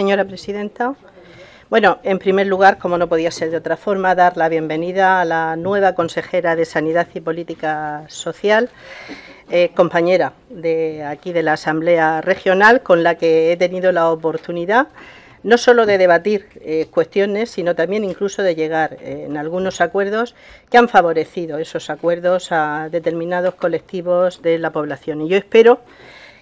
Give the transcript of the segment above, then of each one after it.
Señora presidenta, bueno, en primer lugar, como no podía ser de otra forma, dar la bienvenida a la nueva consejera de Sanidad y Política Social, eh, compañera de aquí de la Asamblea Regional, con la que he tenido la oportunidad no solo de debatir eh, cuestiones, sino también incluso de llegar eh, en algunos acuerdos que han favorecido esos acuerdos a determinados colectivos de la población. Y yo espero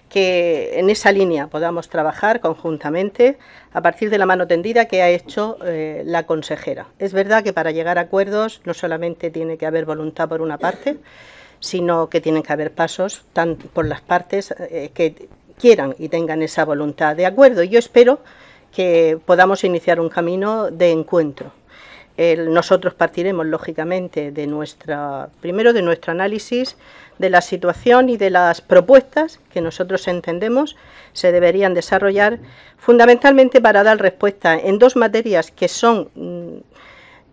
que en esa línea podamos trabajar conjuntamente a partir de la mano tendida que ha hecho eh, la consejera. Es verdad que para llegar a acuerdos no solamente tiene que haber voluntad por una parte, sino que tienen que haber pasos por las partes eh, que quieran y tengan esa voluntad de acuerdo. Yo espero que podamos iniciar un camino de encuentro nosotros partiremos, lógicamente, de nuestra, primero de nuestro análisis de la situación y de las propuestas que nosotros entendemos se deberían desarrollar, fundamentalmente para dar respuesta en dos materias que son, mm,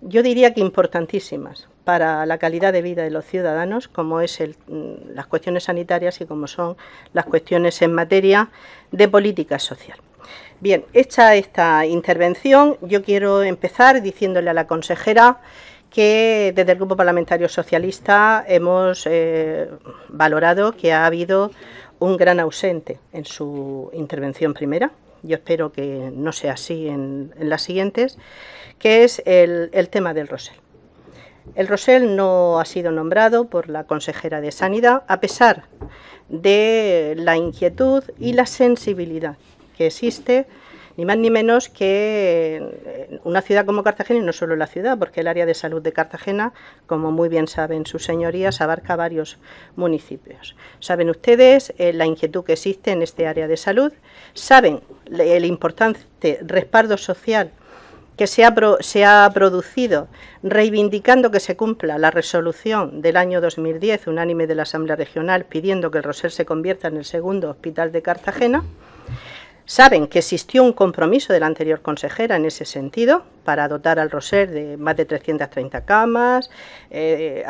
yo diría que importantísimas para la calidad de vida de los ciudadanos, como es mm, las cuestiones sanitarias y como son las cuestiones en materia de política social. Bien, hecha esta intervención, yo quiero empezar diciéndole a la consejera que desde el Grupo Parlamentario Socialista hemos eh, valorado que ha habido un gran ausente en su intervención primera. Yo espero que no sea así en, las siguientes, que es el, tema del Rosel. El Rosell no ha sido nombrado por la consejera de Sanidad, a pesar de la inquietud y la sensibilidad que existe, ni más ni menos que eh, una ciudad como Cartagena, y no solo la ciudad, porque el área de salud de Cartagena, como muy bien saben sus señorías, abarca varios municipios. Saben ustedes eh, la inquietud que existe en este área de salud, saben el importante respaldo social que se ha, se ha, producido reivindicando que se cumpla la resolución del año 2010 unánime de la Asamblea Regional pidiendo que el Roser se convierta en el segundo hospital de Cartagena saben que existió un compromiso de la anterior consejera en ese sentido para dotar al Roser de más de 330 camas, eh,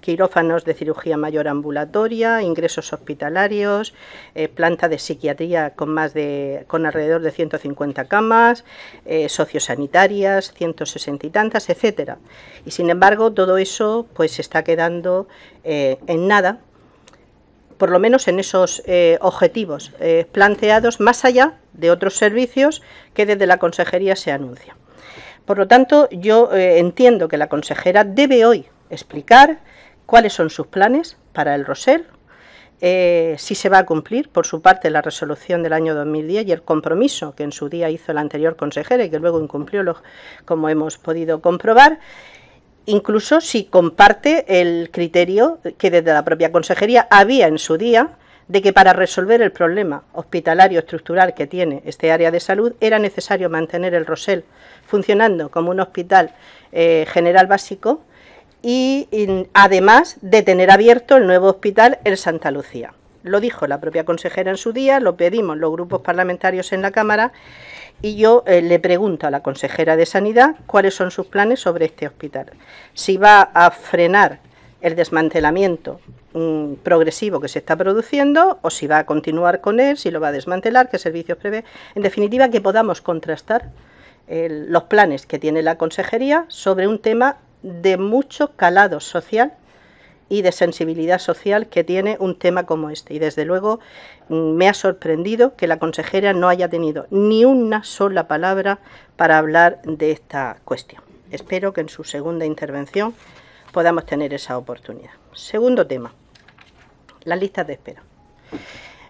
quirófanos de cirugía mayor ambulatoria, ingresos hospitalarios, eh, planta de psiquiatría con más de con alrededor de 150 camas, eh, sociosanitarias, 160 y tantas, etcétera. Y sin embargo, todo eso pues está quedando en nada por lo menos en esos eh, objetivos eh, planteados, más allá de otros servicios que desde la consejería se anuncian. Por lo tanto, yo eh, entiendo que la consejera debe hoy explicar cuáles son sus planes para el Rosel, si se va a cumplir por su parte la resolución del año 2010 y el compromiso que en su día hizo la anterior consejera y que luego incumplió, como hemos podido comprobar, incluso si comparte el criterio que desde la propia consejería había en su día de que para resolver el problema hospitalario estructural que tiene este área de salud era necesario mantener el Rosel funcionando como un hospital eh, general básico y, y además de tener abierto el nuevo hospital el Santa Lucía. Lo dijo la propia consejera en su día, lo pedimos los grupos parlamentarios en la Cámara y yo eh, le pregunto a la consejera de Sanidad cuáles son sus planes sobre este hospital. Si va a frenar el desmantelamiento mm, progresivo que se está produciendo o si va a continuar con él, si lo va a desmantelar, qué servicios prevé. En definitiva, que podamos contrastar los planes que tiene la consejería sobre un tema de mucho calado social y de sensibilidad social que tiene un tema como este. Y desde luego mm, me ha sorprendido que la consejera no haya tenido ni una sola palabra para hablar de esta cuestión. Espero que en su segunda intervención podamos tener esa oportunidad. Segundo tema, las listas de espera.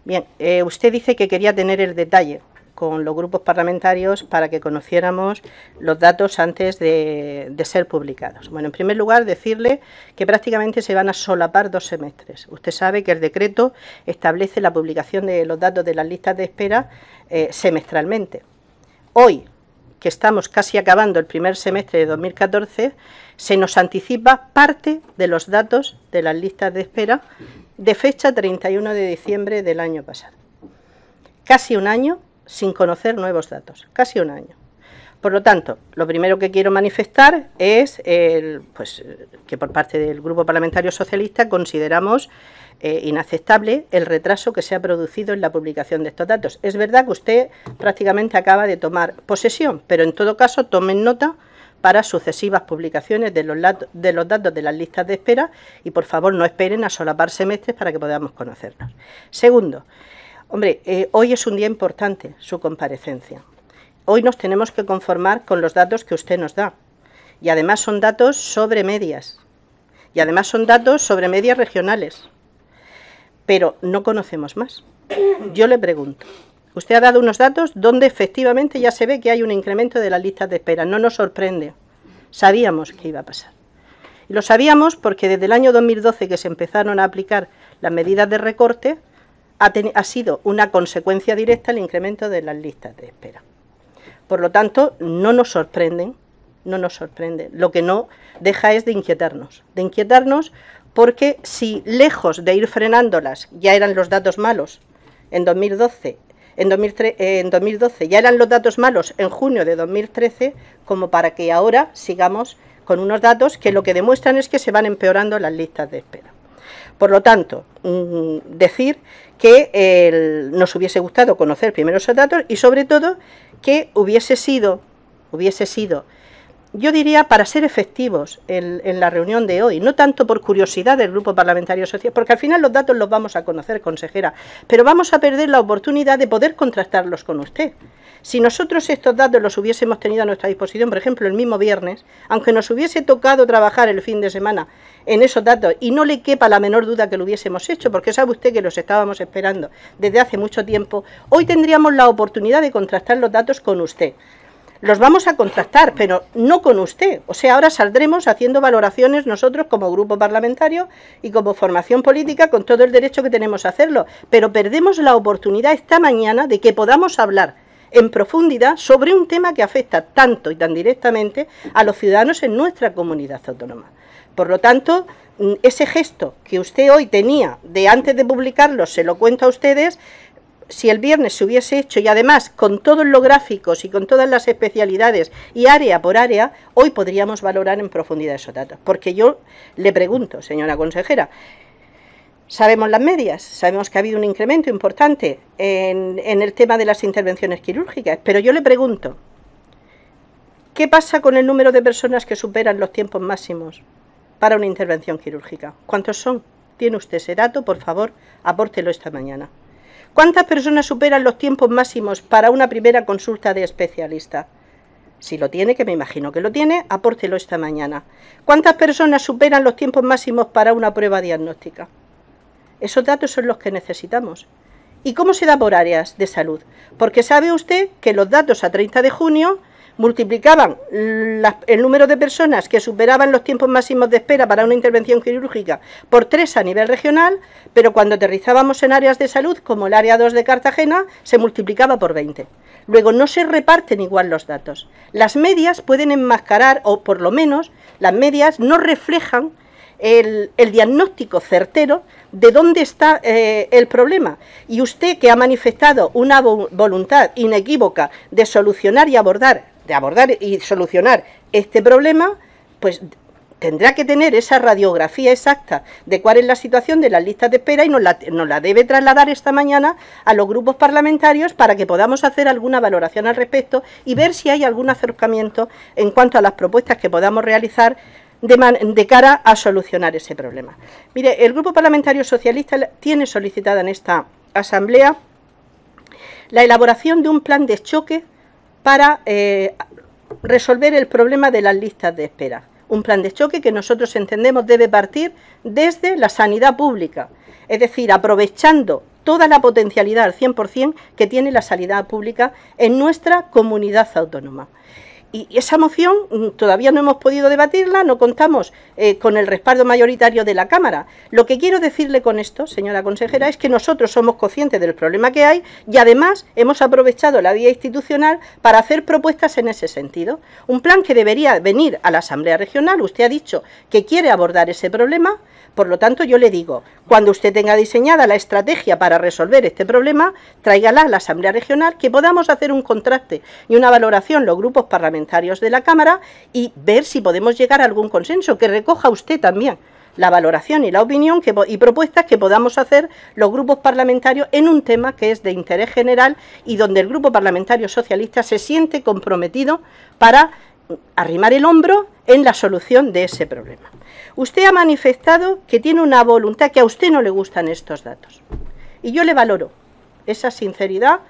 Bien, eh, usted dice que quería tener el detalle con los grupos parlamentarios para que conociéramos los datos antes de, ser publicados. Bueno, en primer lugar, decirle que prácticamente se van a solapar dos semestres. Usted sabe que el decreto establece la publicación de los datos de las listas de espera eh, semestralmente. Hoy, que estamos casi acabando el primer semestre de 2014, se nos anticipa parte de los datos de las listas de espera de fecha 31 de diciembre del año pasado. Casi un año sin conocer nuevos datos, casi un año. Por lo tanto, lo primero que quiero manifestar es pues, que por parte del Grupo Parlamentario Socialista consideramos eh, inaceptable el retraso que se ha producido en la publicación de estos datos. Es verdad que usted prácticamente acaba de tomar posesión, pero en todo caso tomen nota para sucesivas publicaciones de los, de los datos de las listas de espera y por favor no esperen a solapar semestres para que podamos conocerlos. Segundo, Hombre, eh, hoy es un día importante su comparecencia. Hoy nos tenemos que conformar con los datos que usted nos da. Y además son datos sobre medias. Y además son datos sobre medias regionales. Pero no conocemos más. Yo le pregunto, usted ha dado unos datos donde efectivamente ya se ve que hay un incremento de las listas de espera. No nos sorprende. Sabíamos que iba a pasar. Y lo sabíamos porque desde el año 2012 que se empezaron a aplicar las medidas de recorte, ha, sido una consecuencia directa el incremento de las listas de espera. Por lo tanto, no nos sorprenden, no nos sorprende. Lo que no deja es de inquietarnos, de inquietarnos porque si lejos de ir frenándolas ya eran los datos malos en 2012, en, 2003, eh, en 2012 ya eran los datos malos en junio de 2013, como para que ahora sigamos con unos datos que lo que demuestran es que se van empeorando las listas de espera. Por lo tanto, mm, decir que nos hubiese gustado conocer primero esos datos y sobre todo que hubiese sido, hubiese sido yo diría, para ser efectivos en, la reunión de hoy, no tanto por curiosidad del Grupo Parlamentario Social, porque al final los datos los vamos a conocer, consejera, pero vamos a perder la oportunidad de poder contrastarlos con usted. Si nosotros estos datos los hubiésemos tenido a nuestra disposición, por ejemplo, el mismo viernes, aunque nos hubiese tocado trabajar el fin de semana en esos datos, y no le quepa la menor duda que lo hubiésemos hecho, porque sabe usted que los estábamos esperando desde hace mucho tiempo, hoy tendríamos la oportunidad de contrastar los datos con usted los vamos a contactar, pero no con usted. O sea, ahora saldremos haciendo valoraciones nosotros como grupo parlamentario y como formación política con todo el derecho que tenemos a hacerlo, pero perdemos la oportunidad esta mañana de que podamos hablar en profundidad sobre un tema que afecta tanto y tan directamente a los ciudadanos en nuestra comunidad autónoma. Por lo tanto, mm, ese gesto que usted hoy tenía de antes de publicarlo, se lo cuento a ustedes, si el viernes se hubiese hecho y además con todos los gráficos y con todas las especialidades y área por área, hoy podríamos valorar en profundidad esos datos. Porque yo le pregunto, señora consejera, Sabemos las medias, sabemos que ha habido un incremento importante en, el tema de las intervenciones quirúrgicas, pero yo le pregunto, ¿qué pasa con el número de personas que superan los tiempos máximos para una intervención quirúrgica? ¿Cuántos son? ¿Tiene usted ese dato? Por favor, apórtelo esta mañana. ¿Cuántas personas superan los tiempos máximos para una primera consulta de especialista? Si lo tiene, que me imagino que lo tiene, apórtelo esta mañana. ¿Cuántas personas superan los tiempos máximos para una prueba diagnóstica? Esos datos son los que necesitamos. ¿Y cómo se da por áreas de salud? Porque sabe usted que los datos a 30 de junio multiplicaban el número de personas que superaban los tiempos máximos de espera para una intervención quirúrgica por tres a nivel regional, pero cuando aterrizábamos en áreas de salud, como el área 2 de Cartagena, se multiplicaba por 20. Luego, no se reparten igual los datos. Las medias pueden enmascarar, o por lo menos las medias no reflejan el, diagnóstico certero de dónde está eh, el problema. Y usted que ha manifestado una voluntad inequívoca de solucionar y abordar de abordar y solucionar este problema, pues tendrá que tener esa radiografía exacta de cuál es la situación de las listas de espera y nos la, debe trasladar esta mañana a los grupos parlamentarios para que podamos hacer alguna valoración al respecto y ver si hay algún acercamiento en cuanto a las propuestas que podamos realizar de, de cara a solucionar ese problema. Mire, el Grupo Parlamentario Socialista tiene solicitada en esta Asamblea la elaboración de un plan de choque para eh, resolver el problema de las listas de espera. Un plan de choque que nosotros entendemos debe partir desde la sanidad pública, es decir, aprovechando toda la potencialidad al 100% que tiene la sanidad pública en nuestra comunidad autónoma y esa moción mm, todavía no hemos podido debatirla, no contamos eh, con el respaldo mayoritario de la Cámara. Lo que quiero decirle con esto, señora consejera, es que nosotros somos conscientes del problema que hay y además hemos aprovechado la vía institucional para hacer propuestas en ese sentido. Un plan que debería venir a la Asamblea Regional, usted ha dicho que quiere abordar ese problema, por lo tanto yo le digo, cuando usted tenga diseñada la estrategia para resolver este problema, tráigala a la Asamblea Regional, que podamos hacer un contraste y una valoración los grupos parlamentarios de la Cámara y ver si podemos llegar a algún consenso, que recoja usted también la valoración y la opinión y propuestas que podamos hacer los grupos parlamentarios en un tema que es de interés general y donde el grupo parlamentario socialista se siente comprometido para arrimar el hombro en la solución de ese problema. Usted ha manifestado que tiene una voluntad que a usted no le gustan estos datos. Y yo le valoro esa sinceridad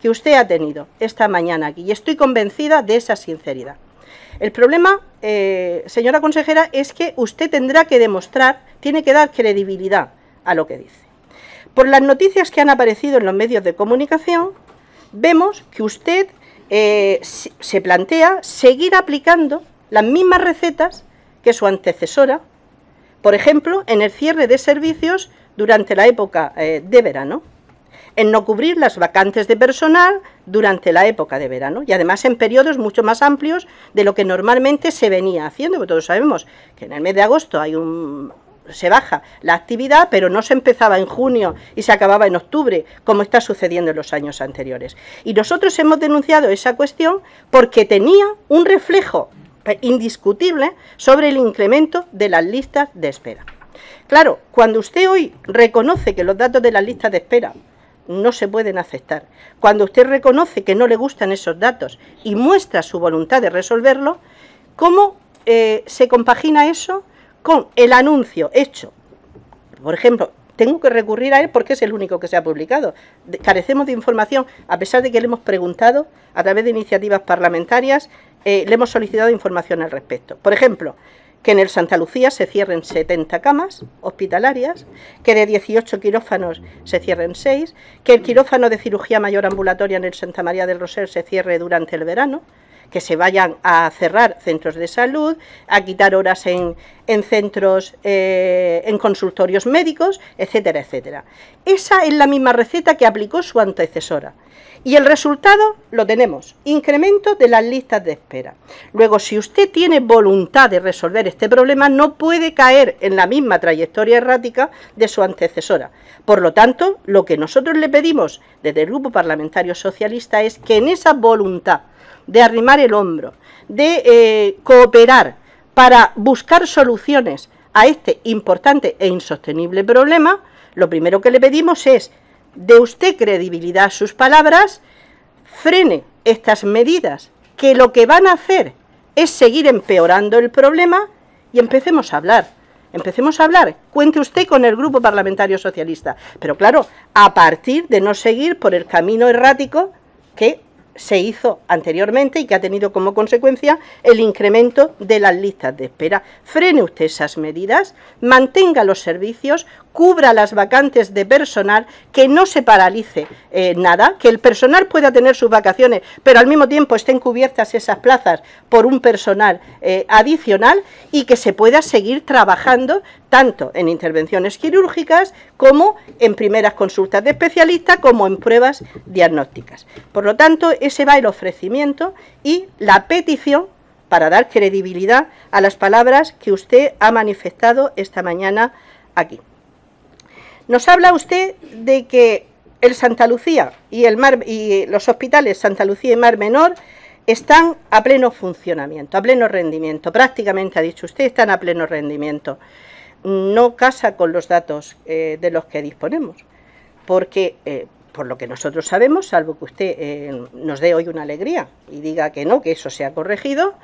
que usted ha tenido esta mañana aquí y estoy convencida de esa sinceridad. El problema, eh, señora consejera, es que usted tendrá que demostrar, tiene que dar credibilidad a lo que dice. Por las noticias que han aparecido en los medios de comunicación, vemos que usted eh, se plantea seguir aplicando las mismas recetas que su antecesora, por ejemplo, en el cierre de servicios durante la época eh, de verano en no cubrir las vacantes de personal durante la época de verano y además en periodos mucho más amplios de lo que normalmente se venía haciendo, porque todos sabemos que en el mes de agosto hay se baja la actividad, pero no se empezaba en junio y se acababa en octubre, como está sucediendo en los años anteriores. Y nosotros hemos denunciado esa cuestión porque tenía un reflejo indiscutible sobre el incremento de las listas de espera. Claro, cuando usted hoy reconoce que los datos de las listas de espera no se pueden aceptar. Cuando usted reconoce que no le gustan esos datos y muestra su voluntad de resolverlo, ¿cómo eh, se compagina eso con el anuncio hecho? Por ejemplo, tengo que recurrir a él porque es el único que se ha publicado. Carecemos de información, a pesar de que le hemos preguntado a través de iniciativas parlamentarias, eh, le hemos solicitado información al respecto. Por ejemplo, que en el Santa Lucía se cierren 70 camas hospitalarias, que de 18 quirófanos se cierren 6, que el quirófano de cirugía mayor ambulatoria en el Santa María del Roser se cierre durante el verano, que se vayan a cerrar centros de salud, a quitar horas en, centros, eh, en consultorios médicos, etcétera, etcétera. Esa es la misma receta que aplicó su antecesora. Y el resultado lo tenemos, incremento de las listas de espera. Luego, si usted tiene voluntad de resolver este problema, no puede caer en la misma trayectoria errática de su antecesora. Por lo tanto, lo que nosotros le pedimos desde el Grupo Parlamentario Socialista es que en esa voluntad de arrimar el hombro, de eh, cooperar para buscar soluciones a este importante e insostenible problema, lo primero que le pedimos es de usted credibilidad a sus palabras, frene estas medidas, que lo que van a hacer es seguir empeorando el problema y empecemos a hablar. Empecemos a hablar. Cuente usted con el Grupo Parlamentario Socialista. Pero claro, a partir de no seguir por el camino errático que se hizo anteriormente y que ha tenido como consecuencia el incremento de las listas de espera. Frene usted esas medidas, mantenga los servicios, cubra las vacantes de personal, que no se paralice eh, nada, que el personal pueda tener sus vacaciones, pero al mismo tiempo estén cubiertas esas plazas por un personal eh, adicional y que se pueda seguir trabajando tanto en intervenciones quirúrgicas como en primeras consultas de especialista, como en pruebas diagnósticas. Por lo tanto, ese va el ofrecimiento y la petición para dar credibilidad a las palabras que usted ha manifestado esta mañana aquí. Nos habla usted de que el Santa Lucía y, los hospitales Santa Lucía y Mar Menor están a pleno funcionamiento, a pleno rendimiento. Prácticamente, ha dicho usted, están a pleno rendimiento. No casa con los datos eh, de los que disponemos, porque eh, por lo que nosotros sabemos, salvo que usted eh, nos dé hoy una alegría y diga que no, que eso se ha corregido,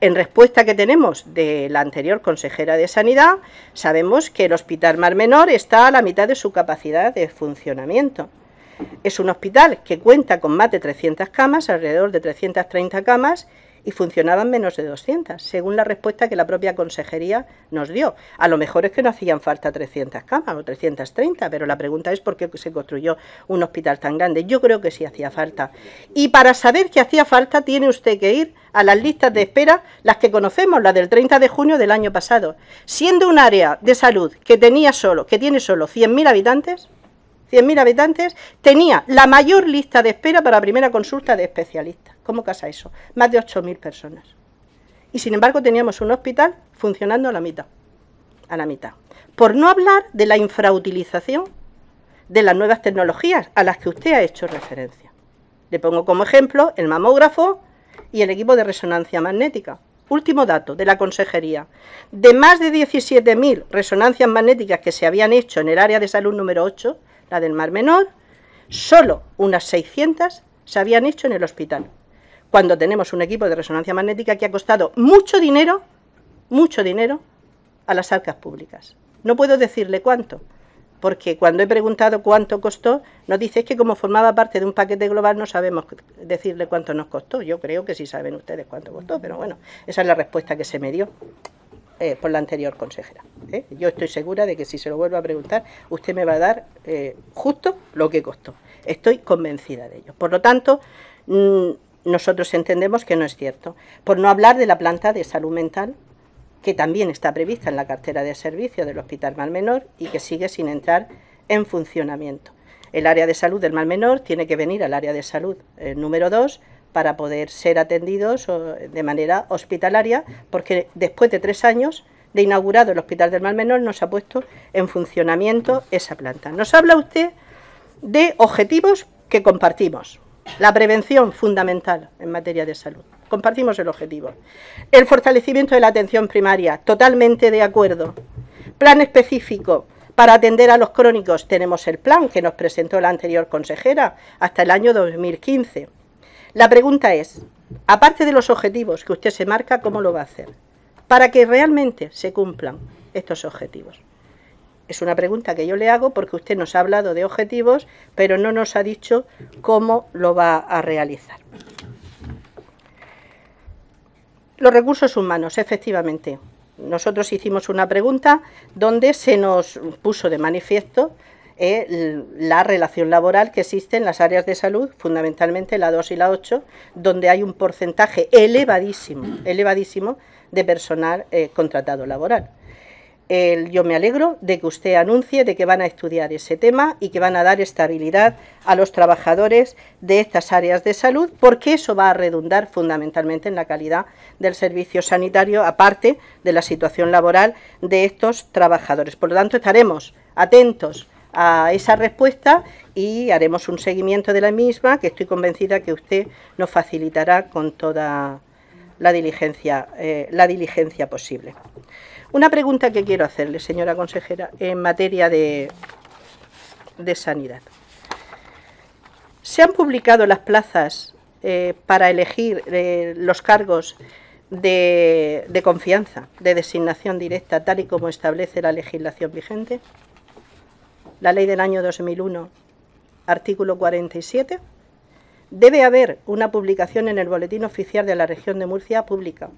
en respuesta que tenemos de la anterior consejera de Sanidad, sabemos que el Hospital Mar Menor está a la mitad de su capacidad de funcionamiento. Es un hospital que cuenta con más de 300 camas, alrededor de 330 camas, y funcionaban menos de 200, según la respuesta que la propia consejería nos dio. A lo mejor es que no hacían falta 300 camas o 330, pero la pregunta es por qué se construyó un hospital tan grande. Yo creo que sí hacía falta. Y para saber que hacía falta tiene usted que ir a las listas de espera, las que conocemos, las del 30 de junio del año pasado, siendo un área de salud que tenía solo, que tiene solo 100.000 habitantes, 100.000 habitantes, tenía la mayor lista de espera para primera consulta de especialistas. ¿Cómo casa eso? Más de 8.000 personas. Y sin embargo teníamos un hospital funcionando a la mitad. A la mitad. Por no hablar de la infrautilización de las nuevas tecnologías a las que usted ha hecho referencia. Le pongo como ejemplo el mamógrafo y el equipo de resonancia magnética. Último dato de la consejería. De más de 17.000 resonancias magnéticas que se habían hecho en el área de salud número 8, la del Mar Menor, solo unas 600 se habían hecho en el hospital cuando tenemos un equipo de resonancia magnética que ha costado mucho dinero, mucho dinero, a las arcas públicas. No puedo decirle cuánto, porque cuando he preguntado cuánto costó, nos dice que como formaba parte de un paquete global no sabemos decirle cuánto nos costó. Yo creo que sí saben ustedes cuánto costó, pero bueno, esa es la respuesta que se me dio eh, por la anterior consejera. ¿eh? Yo estoy segura de que si se lo vuelvo a preguntar, usted me va a dar eh, justo lo que costó. Estoy convencida de ello. Por lo tanto, mm, nosotros entendemos que no es cierto. Por no hablar de la planta de salud mental, que también está prevista en la cartera de servicio del Hospital Mal Menor y que sigue sin entrar en funcionamiento. El área de salud del Mal Menor tiene que venir al área de salud eh, número 2 para poder ser atendidos de manera hospitalaria, porque después de tres años de inaugurado el Hospital del Mal Menor nos ha puesto en funcionamiento esa planta. Nos habla usted de objetivos que compartimos. La prevención fundamental en materia de salud. Compartimos el objetivo. El fortalecimiento de la atención primaria, totalmente de acuerdo. Plan específico para atender a los crónicos. Tenemos el plan que nos presentó la anterior consejera hasta el año 2015. La pregunta es, aparte de los objetivos que usted se marca, ¿cómo lo va a hacer? Para que realmente se cumplan estos objetivos. Es una pregunta que yo le hago porque usted nos ha hablado de objetivos, pero no nos ha dicho cómo lo va a realizar. Los recursos humanos, efectivamente. Nosotros hicimos una pregunta donde se nos puso de manifiesto eh, la relación laboral que existe en las áreas de salud, fundamentalmente la 2 y la 8, donde hay un porcentaje elevadísimo, elevadísimo de personal eh, contratado laboral yo me alegro de que usted anuncie de que van a estudiar ese tema y que van a dar estabilidad a los trabajadores de estas áreas de salud, porque eso va a redundar fundamentalmente en la calidad del servicio sanitario, aparte de la situación laboral de estos trabajadores. Por lo tanto, estaremos atentos a esa respuesta y haremos un seguimiento de la misma, que estoy convencida que usted nos facilitará con toda la eh, la diligencia posible. Una pregunta que quiero hacerle, señora consejera, en materia de, de sanidad. ¿Se han publicado las plazas eh, para elegir eh, los cargos de, de, confianza, de designación directa, tal y como establece la legislación vigente? La ley del año 2001, artículo 47. Debe haber una publicación en el Boletín Oficial de la Región de Murcia pública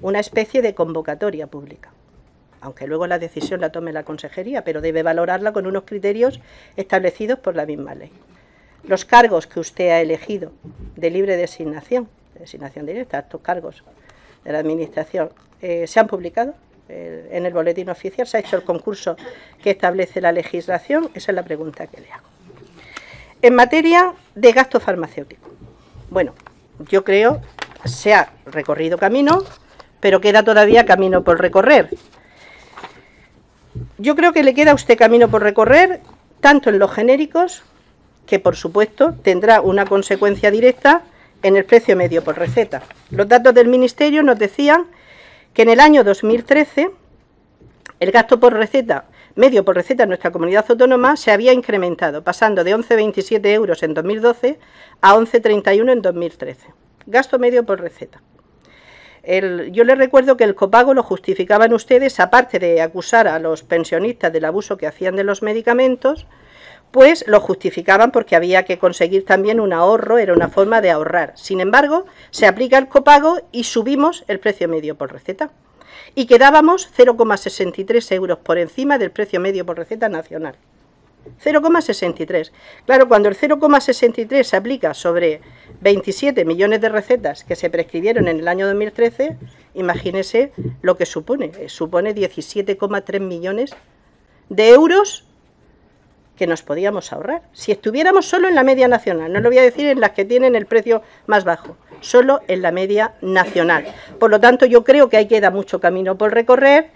una especie de convocatoria pública aunque luego la decisión la tome la consejería, pero debe valorarla con unos criterios establecidos por la misma ley. Los cargos que usted ha elegido de libre designación, designación directa, estos cargos de la Administración, eh, se han publicado eh, en el boletín oficial, se ha hecho el concurso que establece la legislación, esa es la pregunta que le hago. En materia de gasto farmacéutico, bueno, yo creo se ha recorrido camino, pero queda todavía camino por recorrer. Yo creo que le queda a usted camino por recorrer, tanto en los genéricos, que por supuesto tendrá una consecuencia directa en el precio medio por receta. Los datos del Ministerio nos decían que en el año 2013 el gasto por receta, medio por receta en nuestra comunidad autónoma se había incrementado, pasando de 11,27 euros en 2012 a 11,31 en 2013. Gasto medio por receta yo les recuerdo que el copago lo justificaban ustedes, aparte de acusar a los pensionistas del abuso que hacían de los medicamentos, pues lo justificaban porque había que conseguir también un ahorro, era una forma de ahorrar. Sin embargo, se aplica el copago y subimos el precio medio por receta. Y quedábamos 0,63 euros por encima del precio medio por receta nacional. 0,63. Claro, cuando el 0,63 se aplica sobre 27 millones de recetas que se prescribieron en el año 2013, imagínese lo que supone. Eh, supone 17,3 millones de euros que nos podíamos ahorrar. Si estuviéramos solo en la media nacional, no lo voy a decir en las que tienen el precio más bajo, solo en la media nacional. Por lo tanto, yo creo que ahí queda mucho camino por recorrer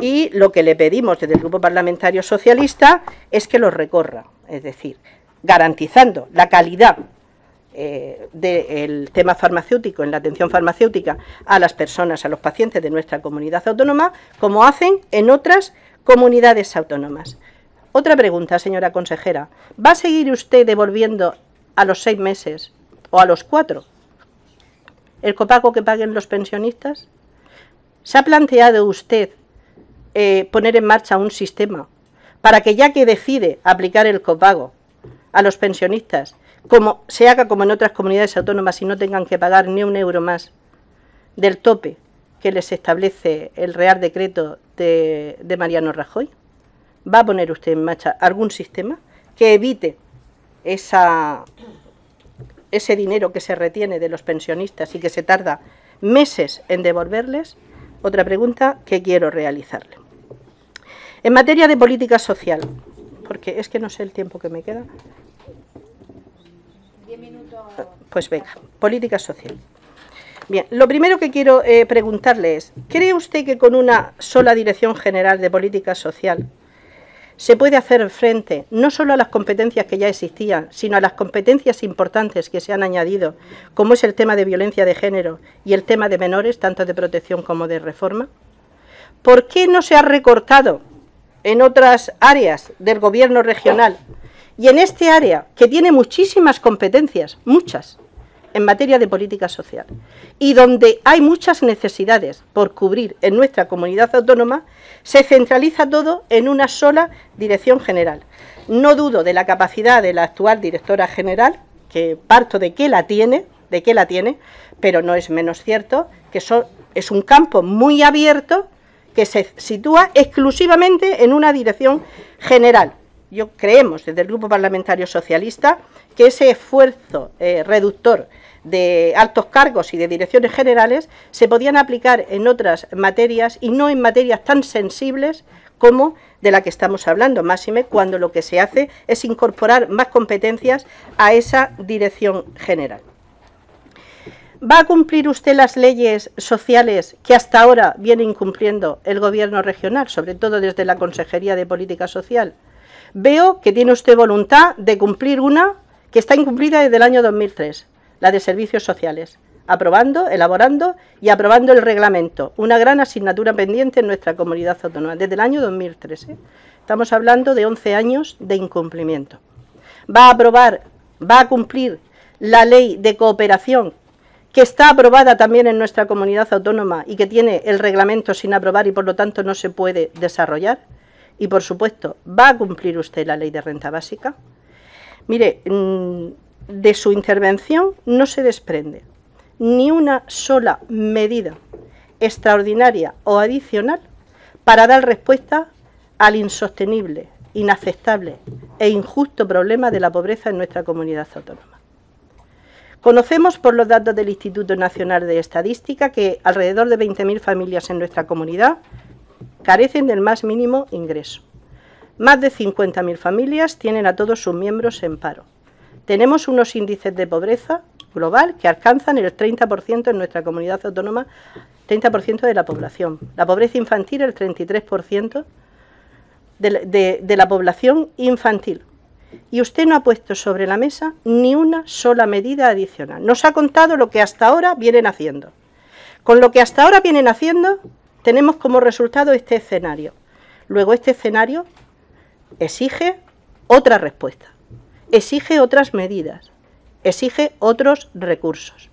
y lo que le pedimos desde el Grupo Parlamentario Socialista es que lo recorra, es decir, garantizando la calidad eh, del tema farmacéutico en la atención farmacéutica a las personas, a los pacientes de nuestra comunidad autónoma, como hacen en otras comunidades autónomas. Otra pregunta, señora consejera. ¿Va a seguir usted devolviendo a los seis meses o a los cuatro el copago que paguen los pensionistas? ¿Se ha planteado usted eh, poner en marcha un sistema para que ya que decide aplicar el copago a los pensionistas, como se haga como en otras comunidades autónomas y no tengan que pagar ni un euro más del tope que les establece el Real Decreto de Mariano Rajoy? ¿Va a poner usted en marcha algún sistema que evite esa ese dinero que se retiene de los pensionistas y que se tarda meses en devolverles, otra pregunta que quiero realizarle. En materia de política social, porque es que no sé el tiempo que me queda. Pues venga, política social. Bien, lo primero que quiero eh, preguntarle es, ¿cree usted que con una sola Dirección General de Política Social se puede hacer frente no solo a las competencias que ya existían, sino a las competencias importantes que se han añadido, como es el tema de violencia de género y el tema de menores, tanto de protección como de reforma? ¿Por qué no se ha recortado en otras áreas del gobierno regional y en este área, que tiene muchísimas competencias, muchas, en materia de política social y donde hay muchas necesidades por cubrir en nuestra comunidad autónoma, se centraliza todo en una sola dirección general. No dudo de la capacidad de la actual directora general, que parto de que la tiene, de que la tiene, pero no es menos cierto que es un campo muy abierto que se sitúa exclusivamente en una dirección general. Yo creemos desde el Grupo Parlamentario Socialista que ese esfuerzo eh, reductor de altos cargos y de direcciones generales se podían aplicar en otras materias y no en materias tan sensibles como de la que estamos hablando, máxime cuando lo que se hace es incorporar más competencias a esa dirección general. ¿Va a cumplir usted las leyes sociales que hasta ahora viene incumpliendo el gobierno regional, sobre todo desde la Consejería de Política Social? Veo que tiene usted voluntad de cumplir una que está incumplida desde el año 2003 la de servicios sociales, aprobando, elaborando y aprobando el reglamento, una gran asignatura pendiente en nuestra comunidad autónoma desde el año 2013. Estamos hablando de 11 años de incumplimiento. Va a aprobar, va a cumplir la ley de cooperación que está aprobada también en nuestra comunidad autónoma y que tiene el reglamento sin aprobar y por lo tanto no se puede desarrollar. Y por supuesto, ¿va a cumplir usted la ley de renta básica? Mire, mm, de su intervención no se desprende ni una sola medida extraordinaria o adicional para dar respuesta al insostenible, inaceptable e injusto problema de la pobreza en nuestra comunidad autónoma. Conocemos por los datos del Instituto Nacional de Estadística que alrededor de 20.000 familias en nuestra comunidad carecen del más mínimo ingreso. Más de 50.000 familias tienen a todos sus miembros en paro. Tenemos unos índices de pobreza global que alcanzan el 30% en nuestra comunidad autónoma, 30% de la población. La pobreza infantil, el 33% de, de la población infantil. Y usted no ha puesto sobre la mesa ni una sola medida adicional. Nos ha contado lo que hasta ahora vienen haciendo. Con lo que hasta ahora vienen haciendo, tenemos como resultado este escenario. Luego este escenario exige otra respuesta exige otras medidas, exige otros recursos.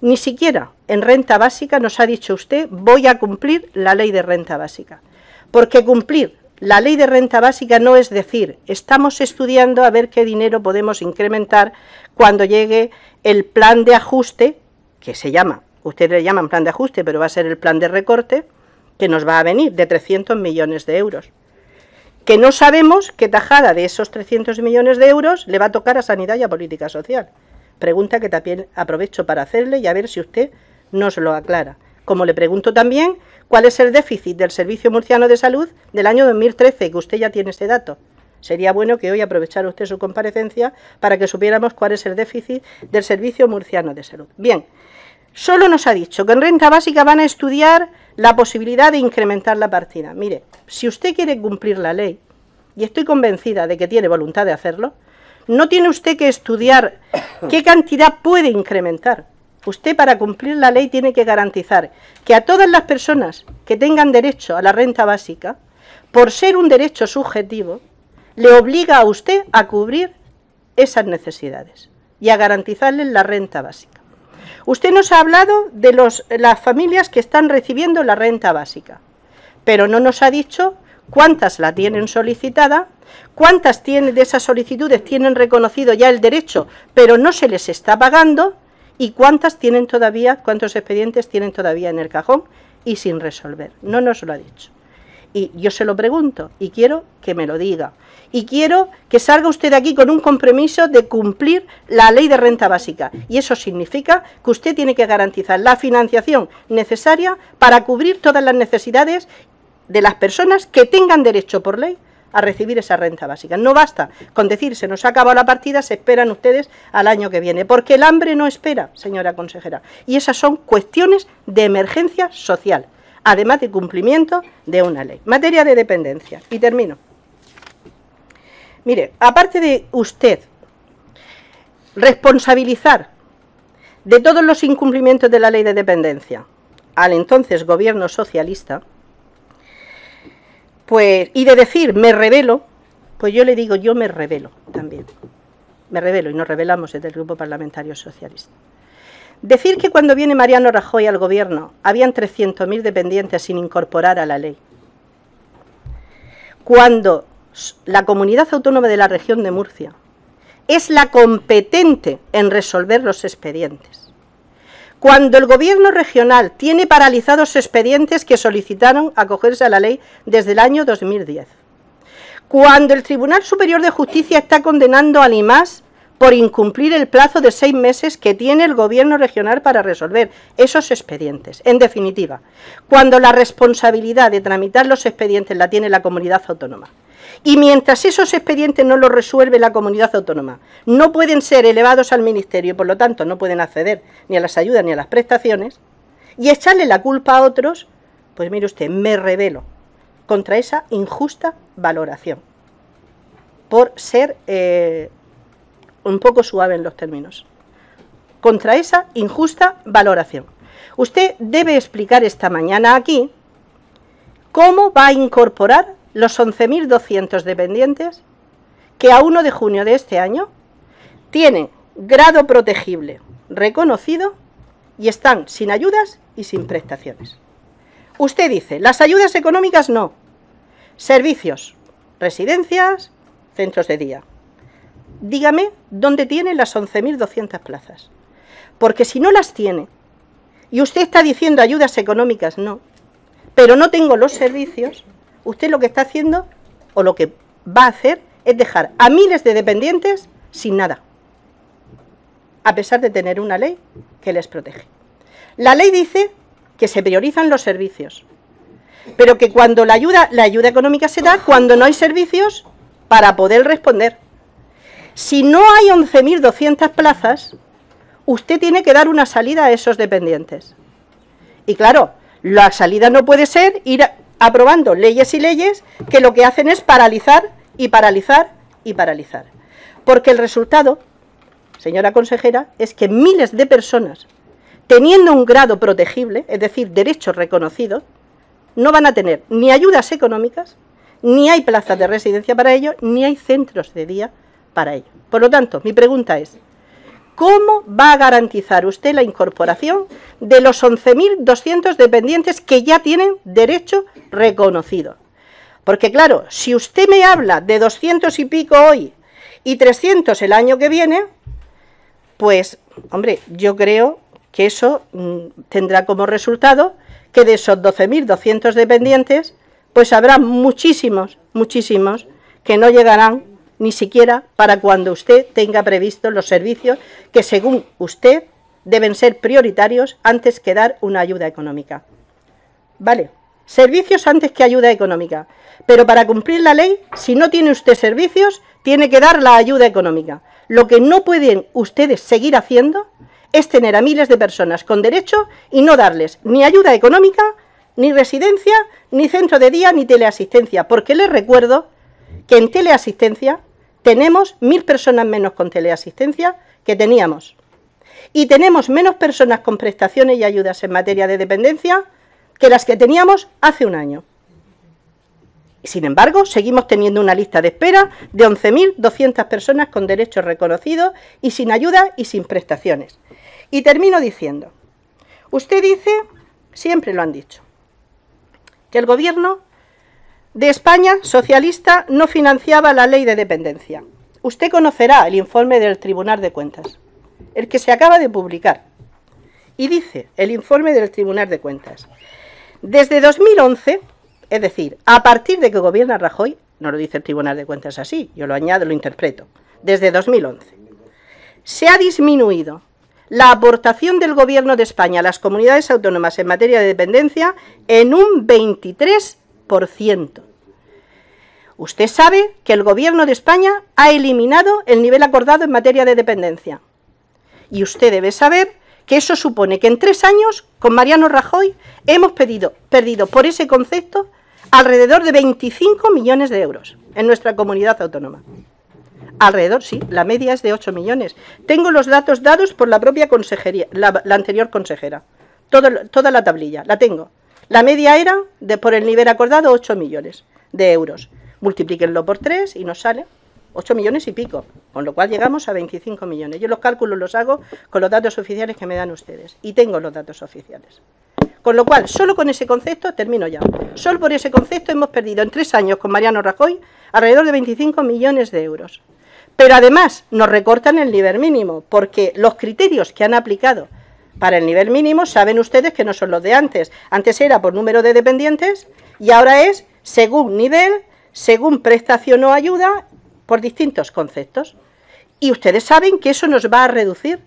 Ni siquiera en renta básica nos ha dicho usted voy a cumplir la ley de renta básica, porque cumplir la ley de renta básica no es decir, estamos estudiando a ver qué dinero podemos incrementar cuando llegue el plan de ajuste, que se llama, ustedes le llaman plan de ajuste, pero va a ser el plan de recorte, que nos va a venir de 300 millones de euros que no sabemos qué tajada de esos 300 millones de euros le va a tocar a sanidad y a política social. Pregunta que también aprovecho para hacerle y a ver si usted nos lo aclara. Como le pregunto también, ¿cuál es el déficit del Servicio Murciano de Salud del año 2013? Que usted ya tiene este dato. Sería bueno que hoy aprovechara usted su comparecencia para que supiéramos cuál es el déficit del Servicio Murciano de Salud. Bien, solo nos ha dicho que en renta básica van a estudiar la posibilidad de incrementar la partida. Mire, si usted quiere cumplir la ley, y estoy convencida de que tiene voluntad de hacerlo, no tiene usted que estudiar qué cantidad puede incrementar. Usted para cumplir la ley tiene que garantizar que a todas las personas que tengan derecho a la renta básica, por ser un derecho subjetivo, le obliga a usted a cubrir esas necesidades y a garantizarles la renta básica. Usted nos ha hablado de las familias que están recibiendo la renta básica, pero no nos ha dicho cuántas la tienen solicitada, cuántas de esas solicitudes tienen reconocido ya el derecho, pero no se les está pagando, y cuántas tienen todavía, cuántos expedientes tienen todavía en el cajón y sin resolver. No nos lo ha dicho. Y yo se lo pregunto y quiero que me lo diga. Y quiero que salga usted aquí con un compromiso de cumplir la ley de renta básica. Y eso significa que usted tiene que garantizar la financiación necesaria para cubrir todas las necesidades de las personas que tengan derecho por ley a recibir esa renta básica. No basta con decir se nos ha acabado la partida, se esperan ustedes al año que viene, porque el hambre no espera, señora consejera. Y esas son cuestiones de emergencia social además de cumplimiento de una ley. Materia de dependencia. Y termino. Mire, aparte de usted responsabilizar de todos los incumplimientos de la ley de dependencia al entonces gobierno socialista, pues, y de decir me revelo, pues yo le digo yo me revelo también. Me revelo y nos revelamos desde el Grupo Parlamentario Socialista. Decir que cuando viene Mariano Rajoy al gobierno habían 300.000 dependientes sin incorporar a la ley. Cuando la comunidad autónoma de la región de Murcia es la competente en resolver los expedientes. Cuando el gobierno regional tiene paralizados expedientes que solicitaron acogerse a la ley desde el año 2010. Cuando el Tribunal Superior de Justicia está condenando a IMAS por incumplir el plazo de seis meses que tiene el Gobierno regional para resolver esos expedientes. En definitiva, cuando la responsabilidad de tramitar los expedientes la tiene la comunidad autónoma. Y mientras esos expedientes no los resuelve la comunidad autónoma, no pueden ser elevados al Ministerio y por lo tanto no pueden acceder ni a las ayudas ni a las prestaciones, y echarle la culpa a otros, pues mire usted, me revelo contra esa injusta valoración por ser eh, un poco suave en los términos, contra esa injusta valoración. Usted debe explicar esta mañana aquí cómo va a incorporar los 11.200 dependientes que a 1 de junio de este año tienen grado protegible reconocido y están sin ayudas y sin prestaciones. Usted dice, las ayudas económicas no, servicios, residencias, centros de día dígame dónde tiene las 11.200 plazas. Porque si no las tiene, y usted está diciendo ayudas económicas, no, pero no tengo los servicios, usted lo que está haciendo o lo que va a hacer es dejar a miles de dependientes sin nada, a pesar de tener una ley que les protege. La ley dice que se priorizan los servicios, pero que cuando la ayuda, la ayuda económica se da cuando no hay servicios para poder responder. Si no hay 11.200 plazas, usted tiene que dar una salida a esos dependientes. Y claro, la salida no puede ser ir aprobando leyes y leyes que lo que hacen es paralizar y paralizar y paralizar. Porque el resultado, señora consejera, es que miles de personas, teniendo un grado protegible, es decir, derechos reconocidos, no van a tener ni ayudas económicas, ni hay plazas de residencia para ello, ni hay centros de día para ello. Por lo tanto, mi pregunta es, ¿cómo va a garantizar usted la incorporación de los 11.200 dependientes que ya tienen derecho reconocido? Porque claro, si usted me habla de 200 y pico hoy y 300 el año que viene, pues, hombre, yo creo que eso mm, tendrá como resultado que de esos 12.200 dependientes, pues habrá muchísimos, muchísimos que no llegarán ni siquiera para cuando usted tenga previsto los servicios que, según usted, deben ser prioritarios antes que dar una ayuda económica. Vale, servicios antes que ayuda económica. Pero para cumplir la ley, si no tiene usted servicios, tiene que dar la ayuda económica. Lo que no pueden ustedes seguir haciendo es tener a miles de personas con derecho y no darles ni ayuda económica, ni residencia, ni centro de día, ni teleasistencia. Porque les recuerdo que en teleasistencia tenemos mil personas menos con teleasistencia que teníamos. Y tenemos menos personas con prestaciones y ayudas en materia de dependencia que las que teníamos hace un año. Sin embargo, seguimos teniendo una lista de espera de 11.200 personas con derechos reconocidos y sin ayuda y sin prestaciones. Y termino diciendo, usted dice, siempre lo han dicho, que el gobierno de España socialista no financiaba la ley de dependencia. Usted conocerá el informe del Tribunal de Cuentas, el que se acaba de publicar. Y dice el informe del Tribunal de Cuentas, desde 2011, es decir, a partir de que gobierna Rajoy, no lo dice el Tribunal de Cuentas así, yo lo añado, lo interpreto, desde 2011, se ha disminuido la aportación del Gobierno de España a las comunidades autónomas en materia de dependencia en un 23 Usted sabe que el Gobierno de España ha eliminado el nivel acordado en materia de dependencia. Y usted debe saber que eso supone que en tres años, con Mariano Rajoy, hemos perdido por ese concepto alrededor de 25 millones de euros en nuestra comunidad autónoma. Alrededor, sí, la media es de 8 millones. Tengo los datos dados por la propia consejería, la, anterior consejera. toda la tablilla, la tengo. La media era, de, por el nivel acordado, 8 millones de euros. Multiplíquenlo por 3 y nos sale 8 millones y pico, con lo cual llegamos a 25 millones. Yo los cálculos los hago con los datos oficiales que me dan ustedes y tengo los datos oficiales. Con lo cual, solo con ese concepto, termino ya, solo por ese concepto hemos perdido en tres años con Mariano Rajoy alrededor de 25 millones de euros. Pero además nos recortan el nivel mínimo, porque los criterios que han aplicado para el nivel mínimo saben ustedes que no son los de antes. Antes era por número de dependientes y ahora es según nivel, según prestación o ayuda, por distintos conceptos. Y ustedes saben que eso nos va a reducir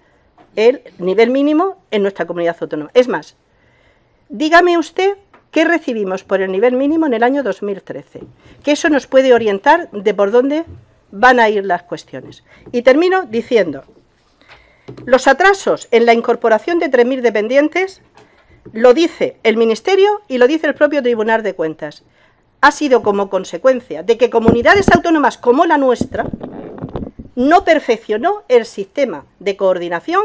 el nivel mínimo en nuestra comunidad autónoma. Es más, dígame usted qué recibimos por el nivel mínimo en el año 2013, que eso nos puede orientar de por dónde van a ir las cuestiones. Y termino diciendo los atrasos en la incorporación de 3.000 dependientes lo dice el Ministerio y lo dice el propio Tribunal de Cuentas. Ha sido como consecuencia de que comunidades autónomas como la nuestra no perfeccionó el sistema de coordinación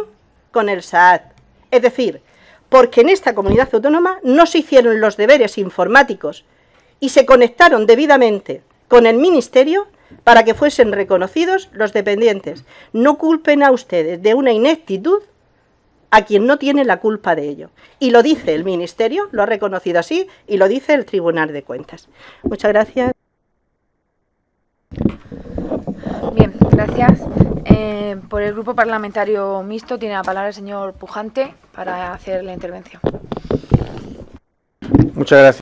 con el SAAT. E es decir, porque en esta comunidad autónoma no se hicieron los deberes informáticos y se conectaron debidamente con el Ministerio para que fuesen reconocidos los dependientes. No culpen a ustedes de una ineptitud a quien no tiene la culpa de ello. Y lo dice el Ministerio, lo ha reconocido así, y lo dice el Tribunal de Cuentas. Muchas gracias. Bien, gracias. Eh, por el Grupo Parlamentario Mixto tiene la palabra el señor Pujante para hacer la intervención. Muchas gracias.